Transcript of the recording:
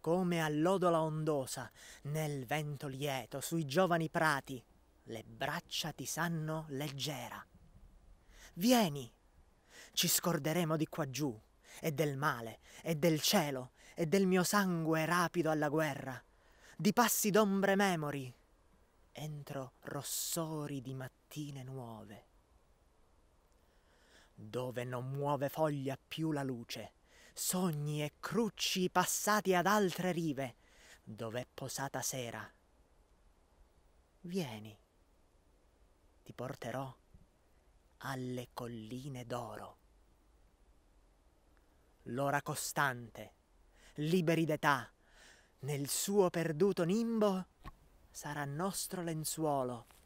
come all'odola ondosa, nel vento lieto, sui giovani prati, le braccia ti sanno leggera. Vieni, ci scorderemo di qua giù, e del male, e del cielo, e del mio sangue rapido alla guerra, di passi d'ombre memori, entro rossori di mattine nuove, dove non muove foglia più la luce, sogni e crucci passati ad altre rive, dov'è posata sera. Vieni, ti porterò alle colline d'oro. L'ora costante, liberi d'età, nel suo perduto nimbo sarà nostro lenzuolo